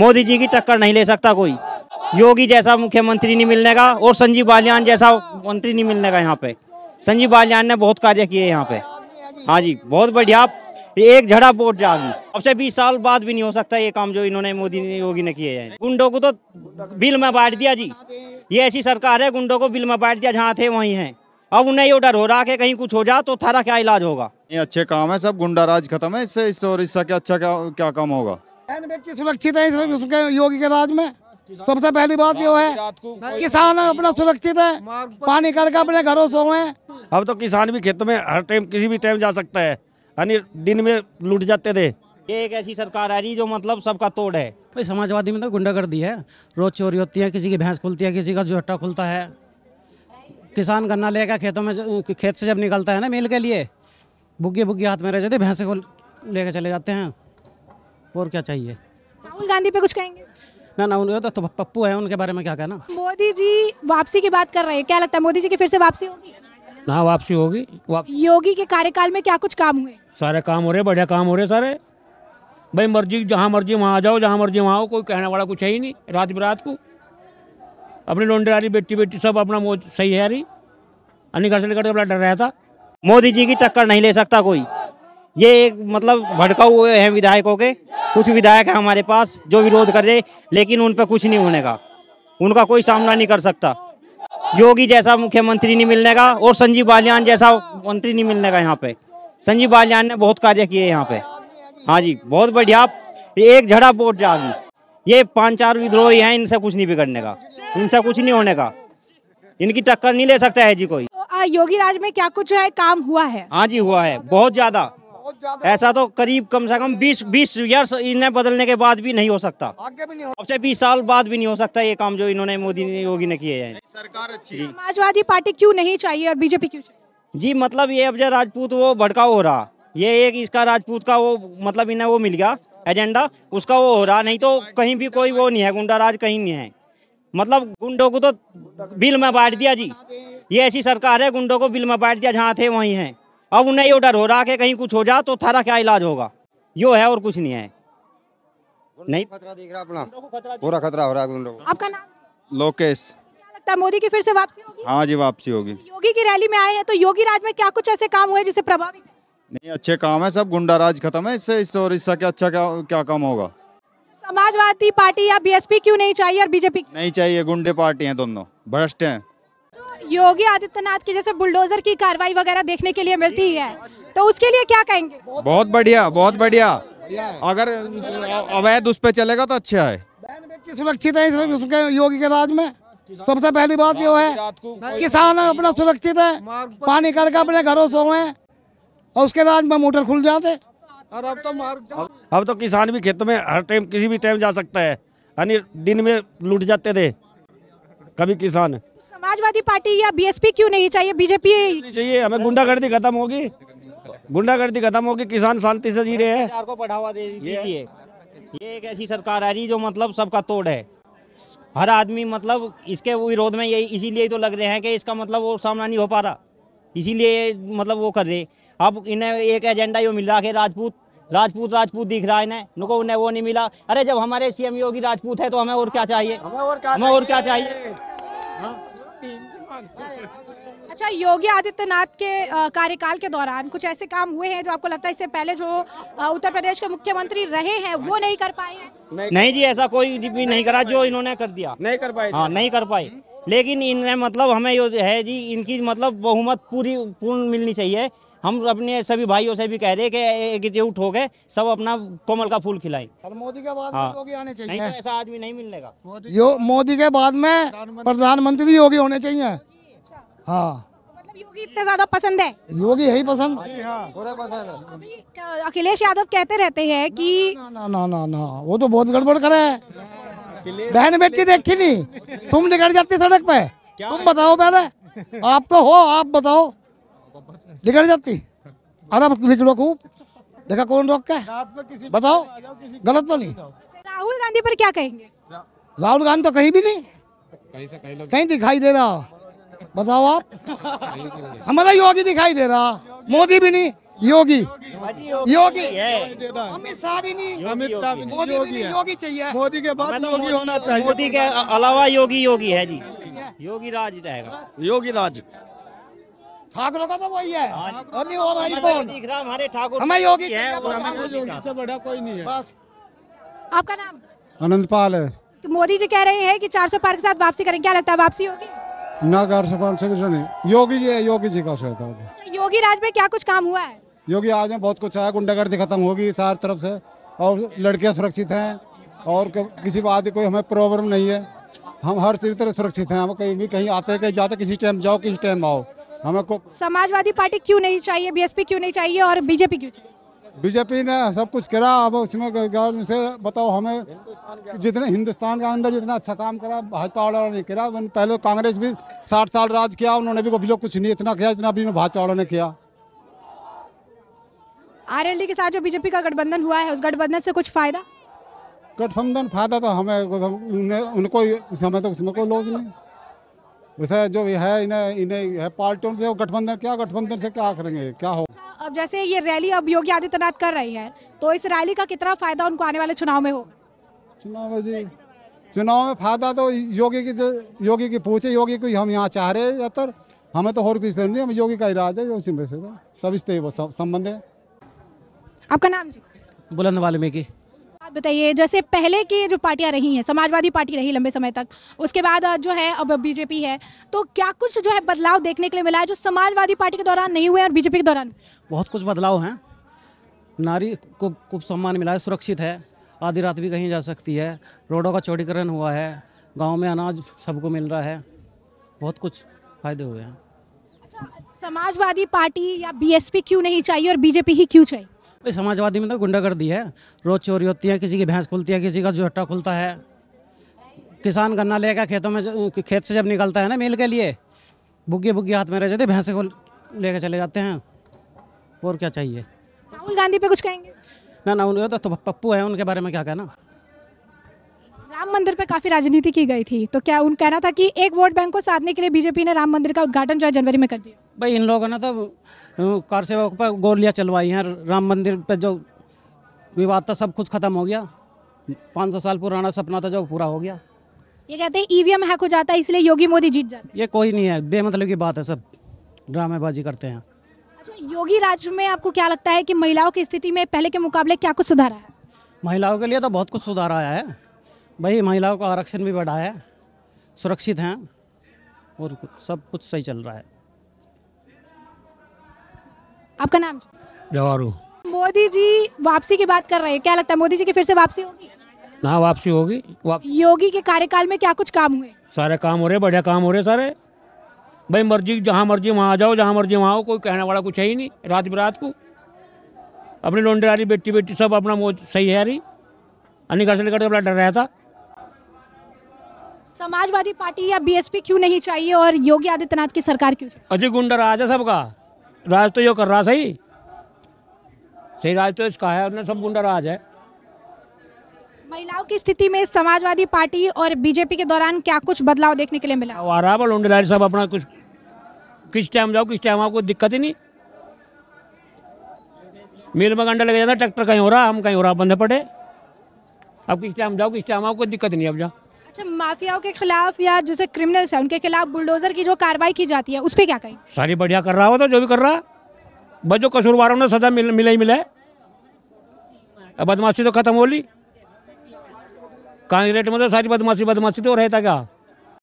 मोदी जी की टक्कर नहीं ले सकता कोई योगी जैसा मुख्यमंत्री नहीं मिलने का और संजीव बालियान जैसा मंत्री नहीं मिलने का यहाँ पे संजीव बालियान ने बहुत कार्य किए यहाँ पे हाँ जी बहुत बढ़िया एक झड़ा वोट जागी अब से बीस साल बाद भी नहीं हो सकता ये काम जो इन्होंने मोदी योगी ने किए हैं गुंडों को तो बिल में बांट दिया जी ये ऐसी सरकार है गुंडों को बिल में बांट दिया जहाँ थे वहीं हैं अब उन्हें ये डर हो रहा कि कहीं कुछ हो जा तो थारा क्या इलाज होगा ये अच्छे काम है सब गुंडा राज खत्म है इससे इस और इससे क्या अच्छा क्या क्या काम होगा एन व्यक्ति सुरक्षित है योगी के राज में सबसे पहली बात यो है किसान अपना सुरक्षित है पानी करके अपने घरों सोए अब तो किसान भी खेतों में हर टाइम किसी भी टाइम जा सकता है यानी दिन में लूट जाते थे ये एक ऐसी सरकार आ रही जो मतलब सबका तोड़ है भाई समाजवादी में तो गुंडागर्दी है रोज चोरी होती है किसी की भैंस खुलती है किसी का जोहटा खुलता है किसान गन्ना लेकर खेतों में खेत से जब निकलता है ना मेल के लिए बुग्गे बुग्गे हाथ में रह जाते भैंसे को लेकर चले जाते हैं और क्या चाहिए राहुल गांधी पे कुछ कहेंगे ना ना उनके तो, तो पप्पू है उनके बारे में क्या कहना मोदी जी वापसी की बात कर रहे हैं क्या लगता है मोदी जी की फिर से वापसी होगी हाँ वापसी होगी वाप... योगी के कार्यकाल में क्या कुछ काम हुए सारे काम हो रहे बढ़िया काम हो रहे सारे भाई मर्जी जहाँ मर्जी वहाँ आ जाओ जहाँ मर्जी वहाँ आओ कोई कहने वाला कुछ है ही नहीं रात बिरात को अपनी लोंडे आ बेटी बेटी सब अपना मोद सही है रही अन्य घर से लेकर तो अपना डर रहा था मोदी जी की टक्कर नहीं ले सकता कोई ये एक मतलब भड़का हुए हैं विधायकों के कुछ विधायक हैं हमारे पास जो विरोध कर रहे लेकिन उन पर कुछ नहीं होने का उनका कोई सामना नहीं कर सकता योगी जैसा मुख्यमंत्री नहीं मिलने का और संजीव बालियान जैसा मंत्री नहीं मिलने का यहाँ पे संजीव बालियान ने बहुत कार्य किए यहाँ पे हाँ जी बहुत बढ़िया एक झड़ा वोट जा ये पांच चार विद्रोही हैं इनसे कुछ नहीं बिगड़ने का इनसे कुछ नहीं होने का इनकी टक्कर नहीं ले सकता है जी कोई तो योगी राज में क्या कुछ है काम हुआ है हाँ जी हुआ है बहुत ज्यादा ऐसा तो करीब कम से कम 20 बीस ईयर्स इन्हें बदलने के बाद भी नहीं हो सकता आगे भी नहीं अब से बीस साल बाद भी नहीं हो सकता ये काम जो इन्होंने मोदी योगी ने किए हैं सरकार अच्छी समाजवादी पार्टी क्यों नहीं चाहिए और बीजेपी क्यों जी मतलब ये अब जो राजपूत वो भड़काव हो रहा ये एक इसका राजपूत का वो मतलब इन्हें वो मिल गया एजेंडा उसका वो हो रहा नहीं तो कहीं भी कोई वो नहीं है गुंडा राज कहीं नहीं है मतलब गुंडों को तो बिल में बांट दिया जी ये ऐसी सरकार है गुंडों को बिल में बांट दिया जहाँ थे वहीं हैं अब उन्हें ये डर हो रहा कि कहीं कुछ हो जा तो थारा क्या इलाज होगा यो है और कुछ नहीं है नहीं खतरा देख रहा अपना पूरा खतरा हो रहा है आपका नाम लोकेश लगता है मोदी की फिर से वापसी होगी हाँ जी वापसी होगी तो योगी की रैली में आए हैं तो योगी राज में क्या कुछ ऐसे काम हुए जिसे प्रभावित नहीं अच्छे काम है सब गुंडा राज खत्म है इससे इससे और इससे क्या अच्छा क्या क्या काम होगा अच्छा, समाजवादी पार्टी या बीएसपी क्यों नहीं चाहिए और बीजेपी नहीं चाहिए गुंडे पार्टी है दोनों भ्रष्ट है योगी आदित्यनाथ की जैसे बुलडोजर की कार्रवाई वगैरह देखने के लिए मिलती है तो उसके लिए क्या कहेंगे बहुत बढ़िया बहुत बढ़िया अगर अवैध उस पर चलेगा तो अच्छा है सुरक्षित है योगी के राज में सबसे पहली बात यो है किसान अपना सुरक्षित है पानी करके अपने घरों हुए और उसके राज में मोटर खुल जाते और अब तो अब तो किसान भी खेतों में हर टाइम किसी भी टाइम जा सकता है यानी दिन में लूट जाते थे कभी किसान समाजवादी पार्टी या बीएसपी क्यों नहीं चाहिए बीजेपी चाहिए हमें गुंडागर्दी खत्म होगी गुंडागर्दी खत्म होगी किसान शांति से जी रहे हैं को बढ़ावा दे दीजिए ये एक ऐसी सरकार आ रही जो मतलब सबका तोड़ है हर आदमी मतलब इसके विरोध में यही इसीलिए तो लग रहे हैं कि इसका मतलब वो सामना नहीं हो पा रहा इसीलिए मतलब वो कर रहे अब इन्हें एक एजेंडा यो मिल रहा है राजपूत राजपूत राजपूत दिख रहा है इन्हें उन्हें वो नहीं मिला अरे जब हमारे सीएम योगी राजपूत है तो हमें और क्या चाहिए हमें और क्या चाहिए, चाहिए? हाँ? पाकिस्तान अच्छा योगी आदित्यनाथ के कार्यकाल के दौरान कुछ ऐसे काम हुए हैं जो आपको लगता है इससे पहले जो उत्तर प्रदेश के मुख्यमंत्री रहे हैं वो नहीं कर पाए हैं नहीं जी ऐसा कोई भी नहीं करा जो इन्होंने कर दिया नहीं कर पाए हाँ नहीं कर पाए लेकिन इनने मतलब हमें यो है जी इनकी मतलब बहुमत पूरी पूर्ण मिलनी चाहिए हम अपने सभी भाइयों से भी कह रहे हैं कि एकजुट हो गए सब अपना कोमल का फूल खिलाए मोदी के बाद हाँ। योगी आने चाहिए नहीं तो ऐसा आदमी नहीं मिलेगा मोदी के बाद में प्रधानमंत्री योगी होने चाहिए हाँ मतलब योगी इतना ज्यादा पसंद है योगी यही पसंद हाँ हाँ। अखिलेश यादव कहते रहते हैं कि ना ना ना ना वो तो बहुत गड़बड़ है बहन बेटी देखी नहीं तुम निकल जाती सड़क पे तुम बताओ बहन आप तो हो आप बताओ निकल जाती अरे निकलो खूब देखा कौन रोक के बताओ गलत तो नहीं राहुल गांधी पर क्या कहेंगे राहुल गांधी तो कहीं भी नहीं कहीं से कहीं दिखाई दे रहा बताओ आप हमारा योगी दिखाई दे रहा मोदी भी नहीं योगी योगी अमित शाह भी नहीं अमित शाह मोदी योगी योगी चाहिए मोदी के बाद तो योगी होना चाहिए मोदी के अलावा योगी योगी है जी योगी राज रहेगा योगी राज ठाकुर का तो वही है अभी हाँ और भाई कौन हमारे ठाकुर हमें योगी है और हमारे योगी से बड़ा कोई नहीं है बस आपका नाम अनंत पाल है तो मोदी जी कह रहे हैं कि 400 पार के साथ वापसी करेंगे क्या लगता है वापसी होगी नागर सपान से योगी जी है योगी जी का सहायता अच्छा, योगी राज में क्या कुछ काम हुआ है योगी आज में बहुत कुछ आया गुंडागर्दी खत्म होगी सार तरफ से और लड़कियां सुरक्षित हैं और किसी बात की कोई हमें प्रॉब्लम नहीं है हम हर तरह सुरक्षित हैं हम कहीं भी कहीं आते कहीं जाते किसी टाइम जाओ किसी टाइम आओ हमें को समाजवादी पार्टी क्यों नहीं चाहिए बीएसपी क्यों नहीं चाहिए और बीजेपी क्यों चाहिए बीजेपी ने सब कुछ करा अब उसमें गवर्नमेंट से बताओ हमें जितने हिंदुस्तान के अंदर जितना अच्छा काम करा भाजपा वालों ने करा पहले कांग्रेस भी साठ साल राज किया उन्होंने भी कभी लोग कुछ नहीं इतना किया जितना अभी भाजपा वालों ने किया आरएलडी के साथ जो बीजेपी का गठबंधन हुआ है उस गठबंधन से कुछ फायदा गठबंधन फायदा तो हमें उनको समय तो उसमें कोई लोज नहीं उसे जो है इन्हें इन्हें पार्टियों से गठबंधन क्या गठबंधन से क्या करेंगे क्या हो अच्छा, अब जैसे ये रैली अब योगी आदित्यनाथ कर रही है तो इस रैली का कितना फायदा उनको आने वाले चुनाव में हो चुनाव में जी चुनाव में फायदा तो योगी की योगी की पूछे योगी को हम यहाँ चाह रहे हैं ज्यादातर हमें तो हो रही नहीं हम योगी का इरादा है उसी में से तो। सब इस संबंध है आपका नाम जी बुलंद वाल्मीकि बात बताइए जैसे पहले की जो पार्टियां रही हैं समाजवादी पार्टी रही लंबे समय तक उसके बाद जो है अब बीजेपी है तो क्या कुछ जो है बदलाव देखने के लिए मिला है जो समाजवादी पार्टी के दौरान नहीं हुए और बीजेपी के दौरान बहुत कुछ बदलाव हैं नारी को खूब सम्मान मिला है सुरक्षित है आधी रात भी कहीं जा सकती है रोडों का चौड़ीकरण हुआ है गाँव में अनाज सबको मिल रहा है बहुत कुछ फायदे हुए हैं अच्छा समाजवादी पार्टी या बीएसपी क्यों नहीं चाहिए और बीजेपी ही क्यों चाहिए भाई समाजवादी में तो गुंडागर्दी है रोज चोरी होती है किसी की भैंस खुलती है किसी का जोहटा खुलता है किसान गन्ना लेकर खेतों में खेत से जब निकलता है ना मेल के लिए बुग्गे बुग्गे हाथ में रह जाते भैंसे को लेकर चले जाते हैं और क्या चाहिए राहुल गांधी पे कुछ कहेंगे ना ना उनके तो पप्पू है उनके बारे में क्या कहना राम मंदिर पे काफी राजनीति की गई थी तो क्या उन कहना था कि एक वोट बैंक को साधने के लिए बीजेपी ने राम मंदिर का उद्घाटन जो है जनवरी में कर दिया भाई इन लोगों ने तो कार सेवक पर गोलियां चलवाई हैं राम मंदिर पे जो विवाद था सब कुछ खत्म हो गया पाँच साल पुराना सपना था जो पूरा हो गया ये कहते हैं ईवीएम हैक हो जाता है इसलिए योगी मोदी जीत जाते ये कोई नहीं है बेमतलब की बात है सब ड्रामेबाजी करते हैं अच्छा योगी राज में आपको क्या लगता है कि महिलाओं की स्थिति में पहले के मुकाबले क्या कुछ सुधारा है महिलाओं के लिए तो बहुत कुछ सुधार आया है भाई महिलाओं का आरक्षण भी बढ़ा है सुरक्षित हैं और सब कुछ सही चल रहा है आपका नाम जवारू मोदी जी वापसी की बात कर रहे हैं क्या लगता है मोदी जी की फिर से वापसी होगी हाँ वापसी होगी वाप... योगी के कार्यकाल में क्या कुछ काम हुए सारे काम हो रहे बढ़िया काम हो रहे सारे भाई मर्जी जहाँ मर्जी वहाँ आ जाओ जहाँ मर्जी वहाँ आओ कोई कहने वाला कुछ है ही नहीं रात बिरात को अपनी लोंडे आ रही बेटी बेटी सब अपना मोह सही है रही अन्य घर से लेकर अपना डर रहा था समाजवादी पार्टी या बीएसपी क्यों नहीं चाहिए और योगी आदित्यनाथ की सरकार क्यों चाहिए अजय गुंडा राज है सबका राज तो यो कर रहा सही सही राज तो इसका है सब गुंडा राज है महिलाओं की स्थिति में समाजवादी पार्टी और बीजेपी के दौरान क्या कुछ बदलाव देखने के लिए मिला सब अपना कुछ किस टाइम जाओ किस टाइम कोई दिक्कत ही नहीं मिल में गंडा लगे जाता ट्रैक्टर कहीं हो रहा हम कहीं हो रहा बंधे पड़े अब किस टाइम जाओ किस टाइम कोई दिक्कत नहीं अब जाओ अच्छा माफियाओं के खिलाफ या जैसे क्रिमिनल्स हैं उनके खिलाफ बुलडोजर की जो कार्रवाई की जाती है उस पर क्या कहें सारी बढ़िया कर रहा हो तो जो भी कर रहा बस जो कसूरवारों ने सजा मिल, मिले ही मिले बदमाशी तो खत्म होली कांग्रेट में तो सारी बदमाशी बदमाशी तो रहता क्या